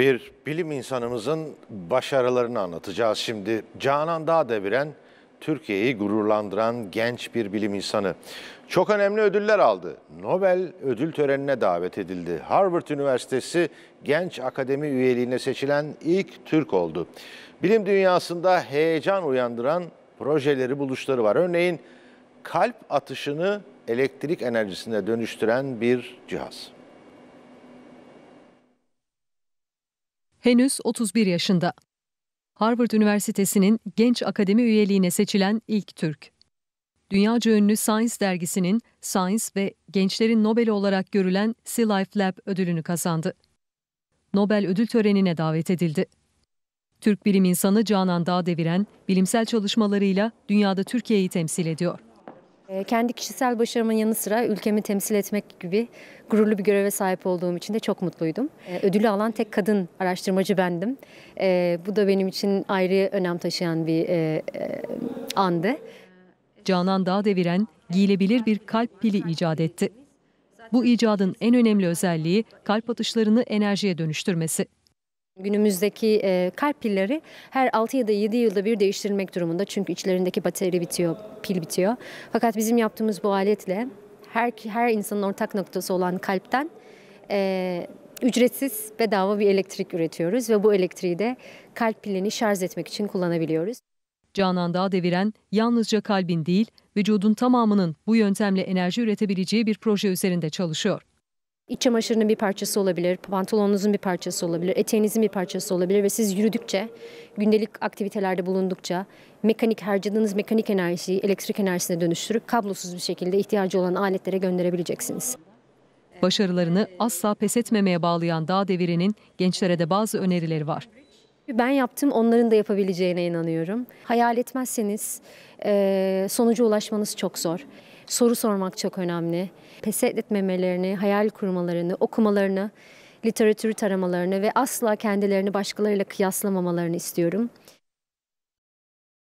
bir bilim insanımızın başarılarını anlatacağız şimdi. Canan deviren Türkiye'yi gururlandıran genç bir bilim insanı. Çok önemli ödüller aldı. Nobel ödül törenine davet edildi. Harvard Üniversitesi Genç Akademi üyeliğine seçilen ilk Türk oldu. Bilim dünyasında heyecan uyandıran projeleri, buluşları var. Örneğin kalp atışını elektrik enerjisine dönüştüren bir cihaz. Henüz 31 yaşında. Harvard Üniversitesi'nin genç akademi üyeliğine seçilen ilk Türk. Dünyaca ünlü Science dergisinin Science ve gençlerin Nobel'i olarak görülen Sea Life Lab ödülünü kazandı. Nobel ödül törenine davet edildi. Türk bilim insanı Canan deviren bilimsel çalışmalarıyla dünyada Türkiye'yi temsil ediyor. Ee, kendi kişisel başarımın yanı sıra ülkemi temsil etmek gibi gururlu bir göreve sahip olduğum için de çok mutluydum. Ee, ödülü alan tek kadın araştırmacı bendim. Ee, bu da benim için ayrı önem taşıyan bir e, e, andı. Canan deviren giyilebilir bir kalp pili icat etti. Bu icadın en önemli özelliği kalp atışlarını enerjiye dönüştürmesi. Günümüzdeki e, kalp pilleri her 6 ya da 7 yılda bir değiştirilmek durumunda çünkü içlerindeki batarya bitiyor, pil bitiyor. Fakat bizim yaptığımız bu aletle her her insanın ortak noktası olan kalpten e, ücretsiz bedava bir elektrik üretiyoruz ve bu elektriği de kalp pilini şarj etmek için kullanabiliyoruz. Canan deviren yalnızca kalbin değil vücudun tamamının bu yöntemle enerji üretebileceği bir proje üzerinde çalışıyor. İç çamaşırının bir parçası olabilir, pantolonunuzun bir parçası olabilir, eteğinizin bir parçası olabilir ve siz yürüdükçe, gündelik aktivitelerde bulundukça mekanik harcadığınız mekanik enerjiyi elektrik enerjisine dönüştürüp kablosuz bir şekilde ihtiyacı olan aletlere gönderebileceksiniz. Başarılarını asla pes etmemeye bağlayan Dağ Deviri'nin gençlere de bazı önerileri var. Ben yaptım onların da yapabileceğine inanıyorum. Hayal etmezseniz e, sonuca ulaşmanız çok zor. Soru sormak çok önemli. Pes etmemelerini, hayal kurmalarını, okumalarını, literatürü taramalarını ve asla kendilerini başkalarıyla kıyaslamamalarını istiyorum.